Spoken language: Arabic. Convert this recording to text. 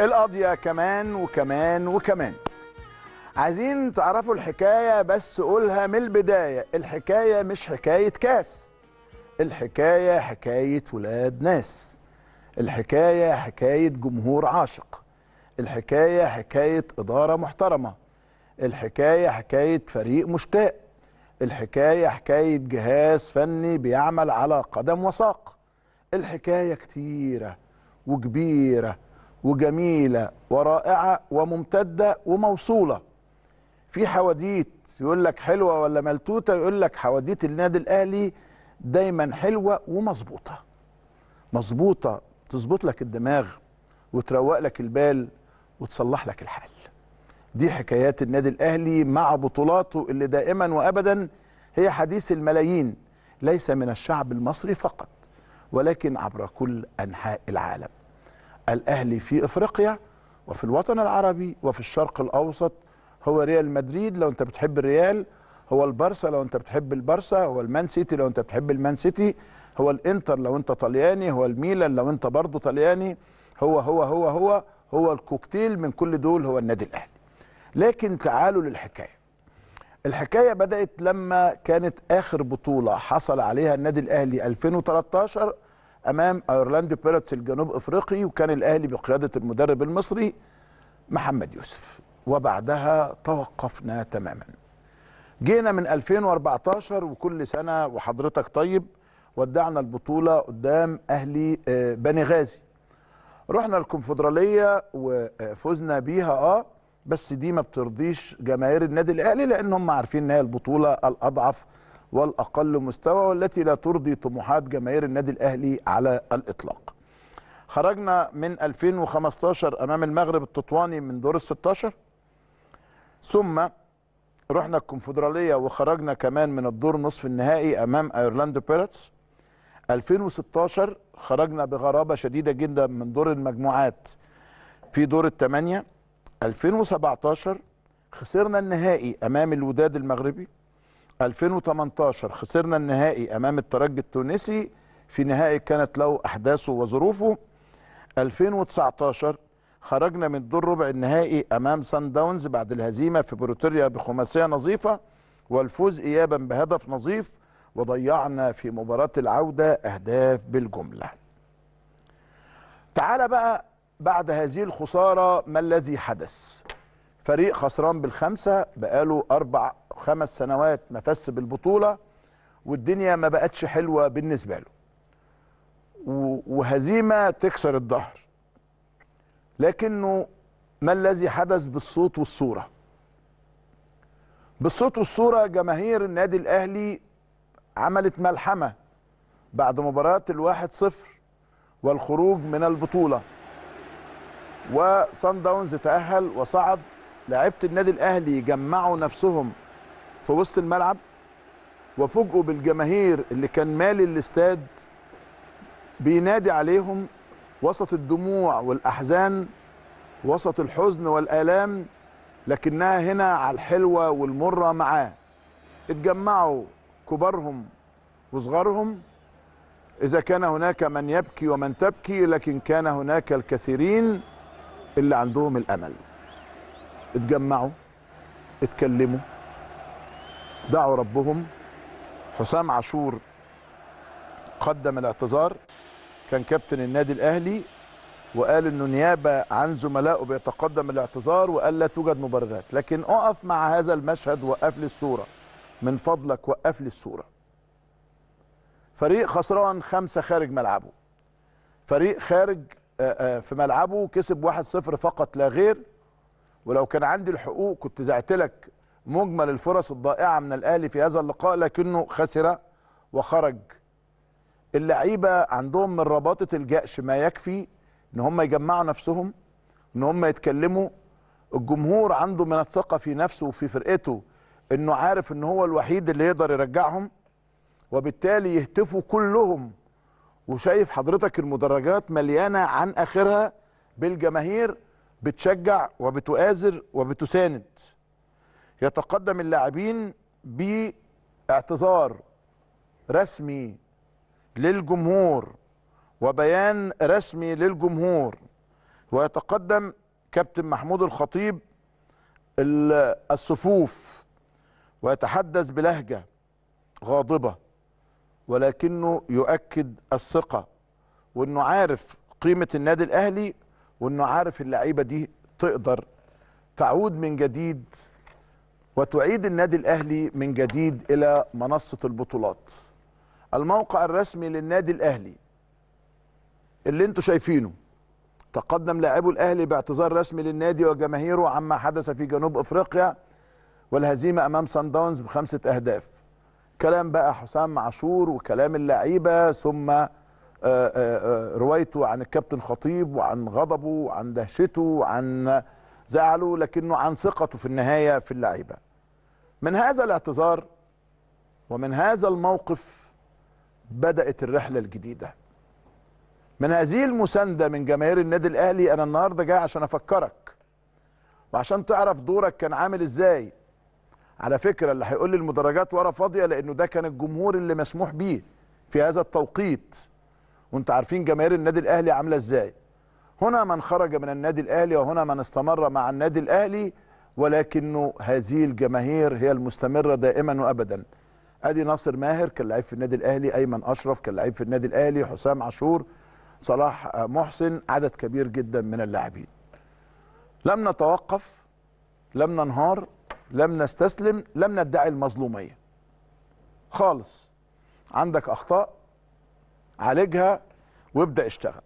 القضية كمان وكمان وكمان عايزين تعرفوا الحكاية بس قولها من البداية الحكاية مش حكاية كاس الحكاية حكاية ولاد ناس الحكاية حكاية جمهور عاشق الحكاية حكاية إدارة محترمة الحكاية حكاية فريق مشتاق الحكاية حكاية جهاز فني بيعمل على قدم وساق الحكاية كتيرة وكبيرة وجميلة ورائعة وممتدة وموصولة في حواديت يقول لك حلوة ولا ملتوتة يقول لك حواديت النادي الأهلي دايما حلوة ومظبوطة مظبوطة تظبط لك الدماغ وتروق لك البال وتصلح لك الحال دي حكايات النادي الأهلي مع بطولاته اللي دائما وأبدا هي حديث الملايين ليس من الشعب المصري فقط ولكن عبر كل أنحاء العالم الاهلي في افريقيا وفي الوطن العربي وفي الشرق الاوسط هو ريال مدريد لو انت بتحب الريال هو البارسا لو انت بتحب البارسا هو المان سيتي لو انت بتحب المان سيتي هو الانتر لو انت طلياني هو الميلان لو انت برضه طلياني هو هو هو هو هو الكوكتيل من كل دول هو النادي الاهلي لكن تعالوا للحكايه الحكايه بدات لما كانت اخر بطوله حصل عليها النادي الاهلي 2013 امام ايرلاند بيرتس الجنوب افريقي وكان الاهلي بقياده المدرب المصري محمد يوسف وبعدها توقفنا تماما جينا من 2014 وكل سنه وحضرتك طيب ودعنا البطوله قدام اهلي آه، بني غازي رحنا الكونفدراليه وفزنا بيها اه بس دي ما بترضيش جماهير النادي الاهلي لانهم عارفين ان هي البطوله الاضعف والاقل مستوى والتي لا ترضي طموحات جماهير النادي الاهلي على الاطلاق. خرجنا من 2015 امام المغرب التطواني من دور ال 16 ثم رحنا الكونفدراليه وخرجنا كمان من الدور نصف النهائي امام ايرلاند بيرتس 2016 خرجنا بغرابه شديده جدا من دور المجموعات في دور الثمانيه 2017 خسرنا النهائي امام الوداد المغربي 2018 خسرنا النهائي امام الترجي التونسي في نهائي كانت له احداثه وظروفه 2019 خرجنا من دور ربع النهائي امام سان داونز بعد الهزيمه في بروتوريا بخماسيه نظيفه والفوز ايابا بهدف نظيف وضيعنا في مباراه العوده اهداف بالجمله تعال بقى بعد هذه الخساره ما الذي حدث فريق خسران بالخمسه بقاله اربع خمس سنوات ما بالبطوله والدنيا ما بقتش حلوه بالنسبه له وهزيمه تكسر الظهر لكنه ما الذي حدث بالصوت والصوره بالصوت والصوره جماهير النادي الاهلي عملت ملحمه بعد مباراه الواحد صفر والخروج من البطوله وصن داونز تاهل وصعد لعبت النادي الاهلي جمعوا نفسهم في وسط الملعب وفوجئوا بالجماهير اللي كان مالي الاستاد بينادي عليهم وسط الدموع والاحزان وسط الحزن والالام لكنها هنا على الحلوه والمره معاه اتجمعوا كبارهم وصغارهم اذا كان هناك من يبكي ومن تبكي لكن كان هناك الكثيرين اللي عندهم الامل اتجمعوا اتكلموا دعوا ربهم حسام عاشور قدم الاعتذار كان كابتن النادي الاهلي وقال انه نيابه عن زملائه بيتقدم الاعتذار وقال لا توجد مبررات لكن اقف مع هذا المشهد وقف لي الصوره من فضلك وقف لي الصوره فريق خسران خمسة خارج ملعبه فريق خارج في ملعبه كسب 1-0 فقط لا غير ولو كان عندي الحقوق كنت زعت لك مجمل الفرص الضائعه من الاهلي في هذا اللقاء لكنه خسر وخرج اللعيبه عندهم من رباطه الجأش ما يكفي ان هم يجمعوا نفسهم ان هم يتكلموا الجمهور عنده من الثقه في نفسه وفي فرقته انه عارف ان هو الوحيد اللي يقدر يرجعهم وبالتالي يهتفوا كلهم وشايف حضرتك المدرجات مليانه عن اخرها بالجماهير بتشجع وبتؤازر وبتساند يتقدم اللاعبين باعتذار رسمي للجمهور وبيان رسمي للجمهور ويتقدم كابتن محمود الخطيب الصفوف ويتحدث بلهجة غاضبة ولكنه يؤكد الثقة وأنه عارف قيمة النادي الأهلي وانه عارف اللعيبه دي تقدر تعود من جديد وتعيد النادي الاهلي من جديد الى منصه البطولات الموقع الرسمي للنادي الاهلي اللي انتم شايفينه تقدم لاعبو الاهلي باعتذار رسمي للنادي وجماهيره عما حدث في جنوب افريقيا والهزيمه امام سان داونز بخمسه اهداف كلام بقى حسام عاشور وكلام اللعيبه ثم آه، آه، آه، روايته عن الكابتن خطيب وعن غضبه وعن دهشته وعن زعله لكنه عن ثقته في النهايه في اللعيبه. من هذا الاعتذار ومن هذا الموقف بدات الرحله الجديده. من هذه المسانده من جماهير النادي الاهلي انا النهارده جاي عشان افكرك وعشان تعرف دورك كان عامل ازاي. على فكره اللي هيقول لي المدرجات ورا فاضيه لانه ده كان الجمهور اللي مسموح بيه في هذا التوقيت. وانتم عارفين جماهير النادي الاهلي عامله ازاي هنا من خرج من النادي الاهلي وهنا من استمر مع النادي الاهلي ولكنه هذه الجماهير هي المستمره دائما وابدا ادي ناصر ماهر كان لعيب في النادي الاهلي ايمن اشرف كان لعيب في النادي الاهلي حسام عاشور صلاح آه، محسن عدد كبير جدا من اللاعبين لم نتوقف لم ننهار لم نستسلم لم ندعي المظلوميه خالص عندك اخطاء عالجها وابدا اشتغل